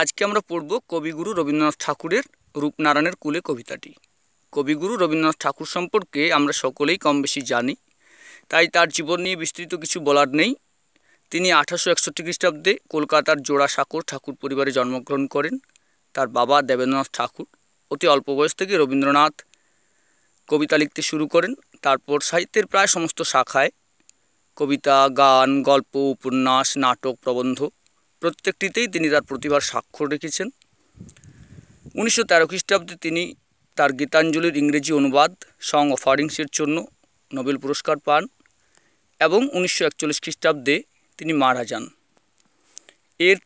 আজকে আমরা পড়ব কবিগুরু রবীন্দ্রনাথ ঠাকুরের রূপনারায়ণের কুলে কবিতাটি কবিগুরু রবীন্দ্রনাথ ঠাকুর সম্পর্কে আমরা সকলেই কম বেশি জানি তাই তার জীবন নিয়ে বিস্তৃত কিছু বলার নেই তিনি আঠারোশো একষট্টি খ্রিস্টাব্দে কলকাতার জোড়া সাকর ঠাকুর পরিবারে জন্মগ্রহণ করেন তার বাবা দেবেন্দ্রনাথ ঠাকুর অতি অল্প বয়স থেকে রবীন্দ্রনাথ কবিতা লিখতে শুরু করেন তারপর সাহিত্যের প্রায় সমস্ত শাখায় কবিতা গান গল্প উপন্যাস নাটক প্রবন্ধ প্রত্যেকটিতেই তিনি তার প্রতিভার স্বাক্ষর রেখেছেন উনিশশো তেরো খ্রিস্টাব্দে তিনি তার গীতাঞ্জলির ইংরেজি অনুবাদ সং অফারিংসের জন্য নোবেল পুরস্কার পান এবং উনিশশো একচল্লিশ খ্রিস্টাব্দে তিনি মারা যান এর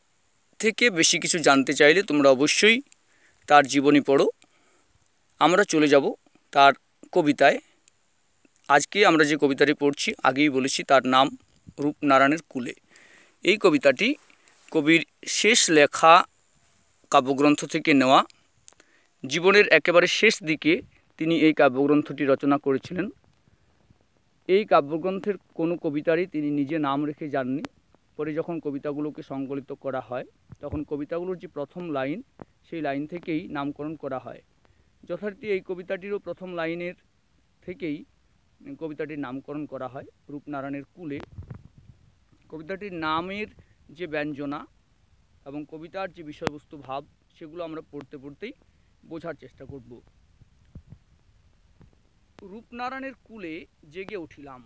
থেকে বেশি কিছু জানতে চাইলে তোমরা অবশ্যই তার জীবনী পড়ো আমরা চলে যাব তার কবিতায় আজকে আমরা যে কবিতাটি পড়ছি আগেই বলেছি তার নাম রূপনারায়ণের কুলে এই কবিতাটি কবির শেষ লেখা কাব্যগ্রন্থ থেকে নেওয়া জীবনের একেবারে শেষ দিকে তিনি এই কাব্যগ্রন্থটি রচনা করেছিলেন এই কাব্যগ্রন্থের কোনো কবিতারই তিনি নিজে নাম রেখে যাননি পরে যখন কবিতাগুলোকে সংকলিত করা হয় তখন কবিতাগুলোর যে প্রথম লাইন সেই লাইন থেকেই নামকরণ করা হয় যথারীতি এই কবিতাটিরও প্রথম লাইনের থেকেই কবিতাটির নামকরণ করা হয় রূপনারায়ণের কুলে কবিতাটির নামের যে ব্যঞ্জনা এবং কবিতার যে বিষয়বস্তু ভাব সেগুলো আমরা পড়তে পড়তেই বোঝার চেষ্টা করব রূপনারায়ণের কুলে জেগে উঠিলাম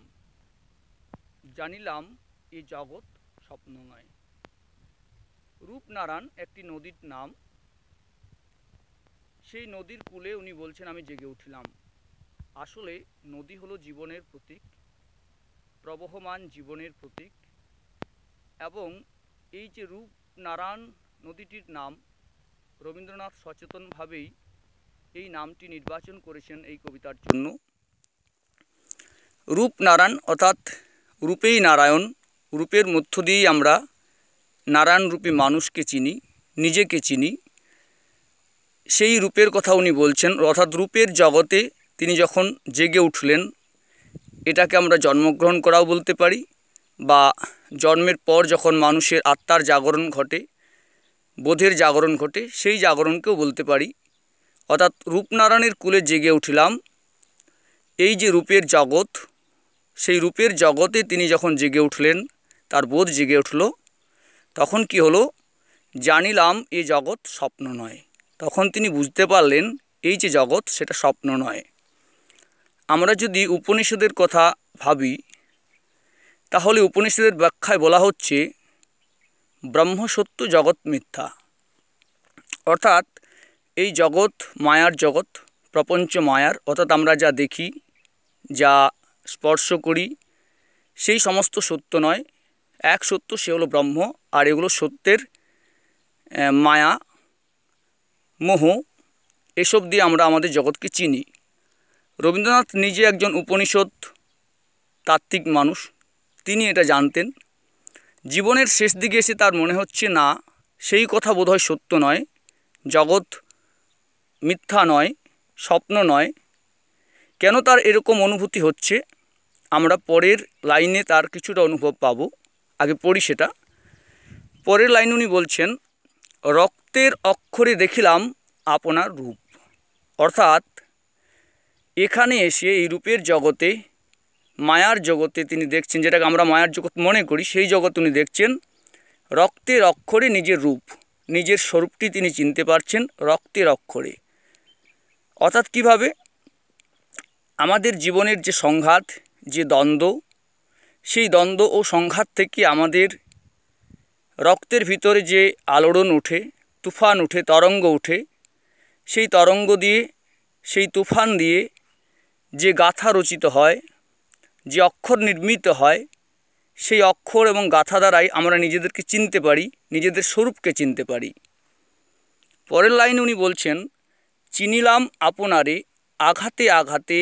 জানিলাম এ জগৎ স্বপ্ন নয় রূপনারায়ণ একটি নদীর নাম সেই নদীর কুলে উনি বলছেন আমি জেগে উঠিলাম আসলে নদী হলো জীবনের প্রতীক প্রবহমান জীবনের প্রতীক এবং এই যে রূপনারায়ণ নদীটির নাম রবীন্দ্রনাথ সচেতনভাবেই এই নামটি নির্বাচন করেছেন এই কবিতার জন্য রূপনারায়ণ অর্থাৎ রূপেই নারায়ণ রূপের মধ্য দিয়েই আমরা নারায়ণরূপী মানুষকে চিনি নিজেকে চিনি সেই রূপের কথা উনি বলছেন অর্থাৎ রূপের জগতে তিনি যখন জেগে উঠলেন এটাকে আমরা জন্মগ্রহণ করাও বলতে পারি বা জন্মের পর যখন মানুষের আত্মার জাগরণ ঘটে বোধের জাগরণ ঘটে সেই জাগরণকেও বলতে পারি অর্থাৎ রূপনারায়ণের কুলে জেগে উঠিলাম এই যে রূপের জগৎ সেই রূপের জগতে তিনি যখন জেগে উঠলেন তার বোধ জেগে উঠল তখন কি হলো জানিলাম এ জগৎ স্বপ্ন নয় তখন তিনি বুঝতে পারলেন এই যে জগৎ সেটা স্বপ্ন নয় আমরা যদি উপনিষদের কথা ভাবি তাহলে উপনিষদের ব্যাখ্যায় বলা হচ্ছে ব্রহ্ম সত্য জগৎ মিথ্যা অর্থাৎ এই জগৎ মায়ার জগৎ প্রপঞ্চ মায়ার অর্থাৎ আমরা যা দেখি যা স্পর্শ করি সেই সমস্ত সত্য নয় এক সত্য সে হলো ব্রহ্ম আর এগুলো সত্যের মায়া মোহ এসব দিয়ে আমরা আমাদের জগৎকে চিনি রবীন্দ্রনাথ নিজে একজন উপনিষদ তাত্ত্বিক মানুষ তিনি এটা জানতেন জীবনের শেষ দিকে এসে তার মনে হচ্ছে না সেই কথা বোধহয় সত্য নয় জগৎ মিথ্যা নয় স্বপ্ন নয় কেন তার এরকম অনুভূতি হচ্ছে আমরা পরের লাইনে তার কিছুটা অনুভব পাব আগে পড়ি সেটা পরের লাইন উনি বলছেন রক্তের অক্ষরে দেখিলাম আপনার রূপ অর্থাৎ এখানে এসে এই রূপের জগতে মায়ার জগতে তিনি দেখছেন যেটাকে আমরা মায়ার জগৎ মনে করি সেই জগৎ উনি দেখছেন রক্তের অক্ষরে নিজের রূপ নিজের স্বরূপটি তিনি চিনতে পারছেন রক্তের অক্ষরে অর্থাৎ কিভাবে আমাদের জীবনের যে সংঘাত যে দ্বন্দ্ব সেই দ্বন্দ্ব ও সংঘাত থেকে আমাদের রক্তের ভিতরে যে আলোড়ন ওঠে তুফান ওঠে তরঙ্গ ওঠে সেই তরঙ্গ দিয়ে সেই তুফান দিয়ে যে গাথা রচিত হয় যে অক্ষর নির্মিত হয় সেই অক্ষর এবং গাথা দ্বারাই আমরা নিজেদেরকে চিনতে পারি নিজেদের স্বরূপকে চিনতে পারি পরের লাইন উনি বলছেন চিনিলাম আপনারে আঘাতে আঘাতে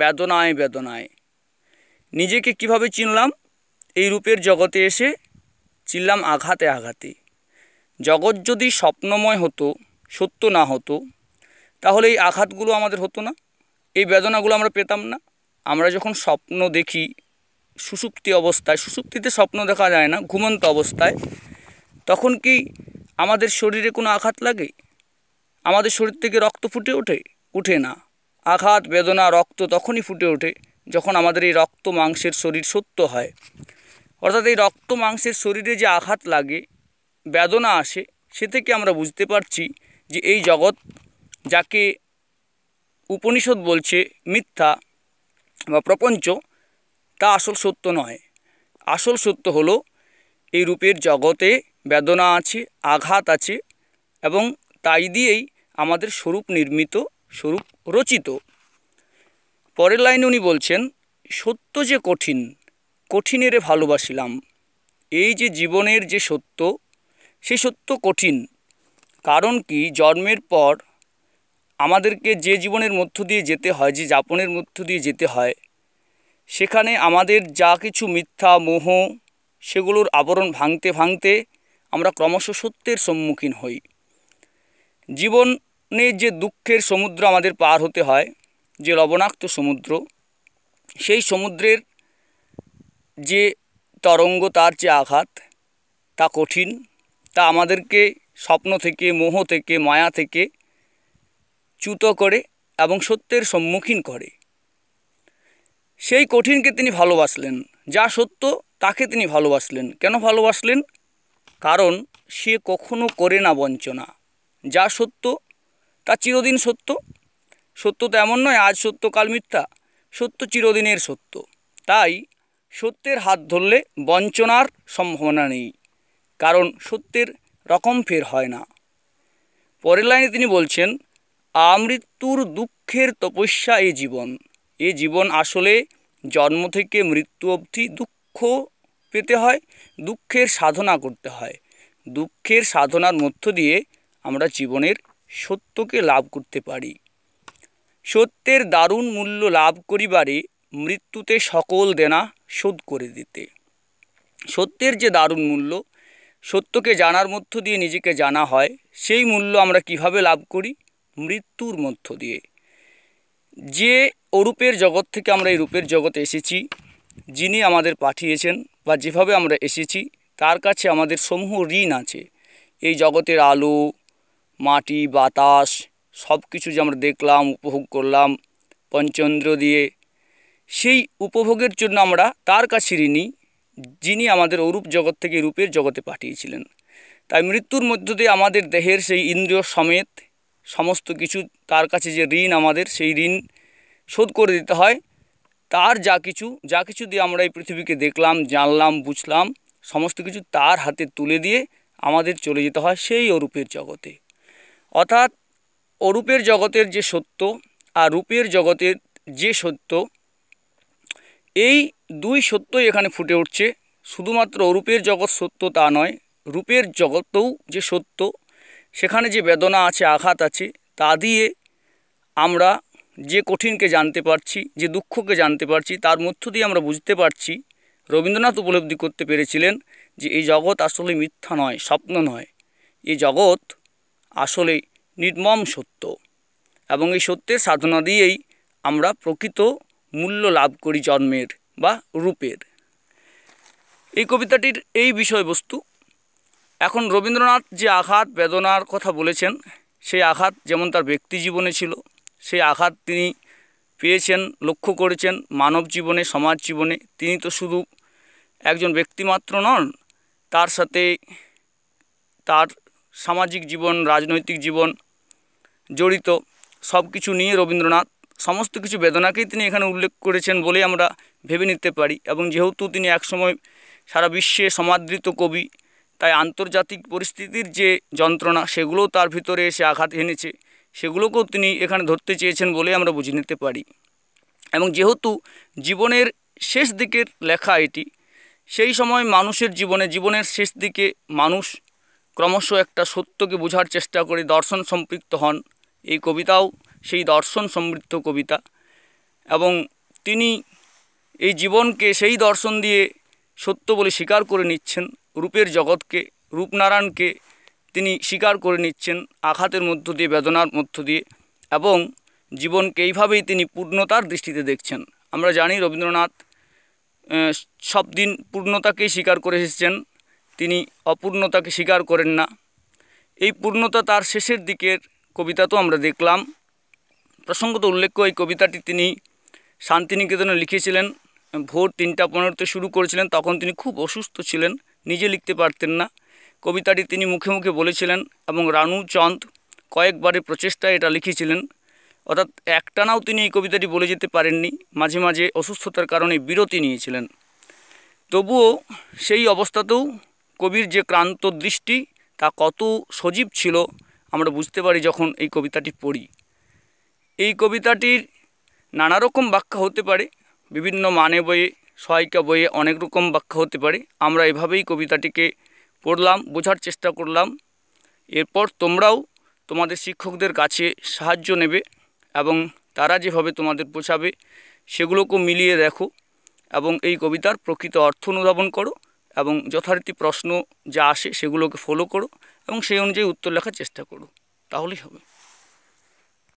বেদনায় বেদনায় নিজেকে কিভাবে চিনলাম এই রূপের জগতে এসে চিনলাম আঘাতে আঘাতে জগৎ যদি স্বপ্নময় হতো সত্য না হতো তাহলে এই আঘাতগুলো আমাদের হতো না এই বেদনাগুলো আমরা পেতাম না আমরা যখন স্বপ্ন দেখি সুসুপ্তি অবস্থায় সুসুপ্তিতে স্বপ্ন দেখা যায় না ঘুমন্ত অবস্থায় তখন কি আমাদের শরীরে কোনো আঘাত লাগে আমাদের শরীর থেকে রক্ত ফুটে ওঠে উঠে না আঘাত বেদনা রক্ত তখনই ফুটে ওঠে যখন আমাদের এই রক্ত মাংসের শরীর সত্য হয় অর্থাৎ এই রক্ত মাংসের শরীরে যে আঘাত লাগে বেদনা আসে সে থেকে আমরা বুঝতে পারছি যে এই জগৎ যাকে উপনিষদ বলছে মিথ্যা বা প্রপঞ্চ তা আসল সত্য নয় আসল সত্য হল এই রূপের জগতে বেদনা আছে আঘাত আছে এবং তাই দিয়েই আমাদের স্বরূপ নির্মিত স্বরূপ রচিত পরের লাইন উনি বলছেন সত্য যে কঠিন কঠিনেরে ভালোবাসিলাম এই যে জীবনের যে সত্য সে সত্য কঠিন কারণ কি জন্মের পর আমাদেরকে যে জীবনের মধ্য দিয়ে যেতে হয় যে যাপনের মধ্য দিয়ে যেতে হয় সেখানে আমাদের যা কিছু মিথ্যা মোহ সেগুলোর আবরণ ভাঙতে ভাঙতে আমরা ক্রমশ সত্যের সম্মুখীন হই জীবনে যে দুঃখের সমুদ্র আমাদের পার হতে হয় যে লবণাক্ত সমুদ্র সেই সমুদ্রের যে তরঙ্গ তার যে আঘাত তা কঠিন তা আমাদেরকে স্বপ্ন থেকে মোহ থেকে মায়া থেকে চ্যুত করে এবং সত্যের সম্মুখীন করে সেই কঠিনকে তিনি ভালোবাসলেন যা সত্য তাকে তিনি ভালোবাসলেন কেন ভালোবাসলেন কারণ সে কখনো করে না বঞ্চনা যা সত্য তা চিরদিন সত্য সত্য তো এমন নয় আজ সত্য কাল মিথ্যা সত্য চিরদিনের সত্য তাই সত্যের হাত ধরলে বঞ্চনার সম্ভাবনা নেই কারণ সত্যের রকম ফের হয় না পরের লাইনে তিনি বলছেন আমৃত্যুর দুঃখের তপস্যা এ জীবন এ জীবন আসলে জন্ম থেকে মৃত্যু অবধি দুঃখ পেতে হয় দুঃখের সাধনা করতে হয় দুঃখের সাধনার মধ্য দিয়ে আমরা জীবনের সত্যকে লাভ করতে পারি সত্যের দারুণ মূল্য লাভ করিবারে মৃত্যুতে সকল দেনা শোধ করে দিতে সত্যের যে দারুণ মূল্য সত্যকে জানার মধ্য দিয়ে নিজেকে জানা হয় সেই মূল্য আমরা কিভাবে লাভ করি মৃত্যুর মধ্য দিয়ে যে অরূপের জগৎ থেকে আমরা এই রূপের জগতে এসেছি যিনি আমাদের পাঠিয়েছেন বা যেভাবে আমরা এসেছি তার কাছে আমাদের সমূহ ঋণ আছে এই জগতের আলো মাটি বাতাস সব কিছু যে আমরা দেখলাম উপভোগ করলাম পঞ্চন্দ্র দিয়ে সেই উপভোগের জন্য আমরা তার কাছে ঋণী যিনি আমাদের অরূপ জগৎ থেকে রূপের জগতে পাঠিয়েছিলেন তাই মৃত্যুর মধ্য দিয়ে আমাদের দেহের সেই ইন্দ্রিয় সমেত সমস্ত কিছু তার কাছে যে ঋণ আমাদের সেই ঋণ শোধ করে দিতে হয় তার যা কিছু যা কিছু দিয়ে আমরা এই পৃথিবীকে দেখলাম জানলাম বুঝলাম সমস্ত কিছু তার হাতে তুলে দিয়ে আমাদের চলে যেতে হয় সেই অরূপের জগতে অর্থাৎ অরূপের জগতের যে সত্য আর রূপের জগতের যে সত্য এই দুই সত্যই এখানে ফুটে উঠছে শুধুমাত্র অরূপের জগৎ সত্য তা নয় রূপের জগতেও যে সত্য সেখানে যে বেদনা আছে আঘাত আছে তা দিয়ে আমরা যে কঠিনকে জানতে পারছি যে দুঃখকে জানতে পারছি তার মধ্য দিয়ে আমরা বুঝতে পারছি রবীন্দ্রনাথ উপলব্ধি করতে পেরেছিলেন যে এই জগৎ আসলে মিথ্যা নয় স্বপ্ন নয় এই জগৎ আসলে নির্মম সত্য এবং এই সত্যের সাধনা দিয়েই আমরা প্রকৃত মূল্য লাভ করি জন্মের বা রূপের এই কবিতাটির এই বিষয়বস্তু এখন রবীন্দ্রনাথ যে আঘাত বেদনার কথা বলেছেন সেই আঘাত যেমন তার ব্যক্তি জীবনে ছিল সেই আঘাত তিনি পেয়েছেন লক্ষ্য করেছেন মানব জীবনে সমাজ জীবনে তিনি তো শুধু একজন ব্যক্তিমাত্র নন তার সাথে তার সামাজিক জীবন রাজনৈতিক জীবন জড়িত সব কিছু নিয়ে রবীন্দ্রনাথ সমস্ত কিছু বেদনাকেই তিনি এখানে উল্লেখ করেছেন বলেই আমরা ভেবে নিতে পারি এবং যেহেতু তিনি একসময় সারা বিশ্বে সমাদৃত কবি তাই আন্তর্জাতিক পরিস্থিতির যে যন্ত্রণা সেগুলো তার ভিতরে এসে আঘাত এনেছে সেগুলোকেও তিনি এখানে ধরতে চেয়েছেন বলে আমরা বুঝে নিতে পারি এবং যেহেতু জীবনের শেষ দিকের লেখা এটি সেই সময় মানুষের জীবনে জীবনের শেষ দিকে মানুষ ক্রমশ একটা সত্যকে বোঝার চেষ্টা করে দর্শন সম্পৃক্ত হন এই কবিতাও সেই দর্শন সমৃদ্ধ কবিতা এবং তিনি এই জীবনকে সেই দর্শন দিয়ে সত্য বলে স্বীকার করে নিচ্ছেন রূপের জগৎকে রূপনারায়ণকে তিনি স্বীকার করে নিচ্ছেন আঘাতের মধ্য দিয়ে বেদনার মধ্য দিয়ে এবং জীবনকে এইভাবেই তিনি পূর্ণতার দৃষ্টিতে দেখছেন আমরা জানি রবীন্দ্রনাথ সব দিন পূর্ণতাকেই স্বীকার করে এসেছেন তিনি অপূর্ণতাকে স্বীকার করেন না এই পূর্ণতা তার শেষের দিকের কবিতা তো আমরা দেখলাম প্রসঙ্গত উল্লেখ্য এই কবিতাটি তিনি শান্তিনিকেতনে লিখেছিলেন ভোর তিনটা পনেরোতে শুরু করেছিলেন তখন তিনি খুব অসুস্থ ছিলেন নিজে লিখতে পারতেন না কবিতাটি তিনি মুখে মুখে বলেছিলেন এবং রানু চন্দ কয়েকবারের প্রচেষ্টায় এটা লিখেছিলেন অর্থাৎ একটানাও তিনি এই কবিতাটি বলে যেতে পারেননি মাঝে মাঝে অসুস্থতার কারণে বিরতি নিয়েছিলেন তবুও সেই অবস্থাতেও কবির যে ক্রান্ত দৃষ্টি তা কত সজীব ছিল আমরা বুঝতে পারি যখন এই কবিতাটি পড়ি এই কবিতাটির নানা রকম ব্যাখ্যা হতে পারে বিভিন্ন মানে বয়ে সহায়িকা বইয়ে অনেক রকম ব্যাখ্যা হতে পারে আমরা এভাবেই কবিতাটিকে পড়লাম বোঝার চেষ্টা করলাম এরপর তোমরাও তোমাদের শিক্ষকদের কাছে সাহায্য নেবে এবং তারা যেভাবে তোমাদের বোঝাবে সেগুলোকে মিলিয়ে দেখো এবং এই কবিতার প্রকৃত অর্থ অনুধাবন করো এবং যথারীতি প্রশ্ন যা আসে সেগুলোকে ফলো করো এবং সেই অনুযায়ী উত্তর লেখার চেষ্টা করো তাহলেই হবে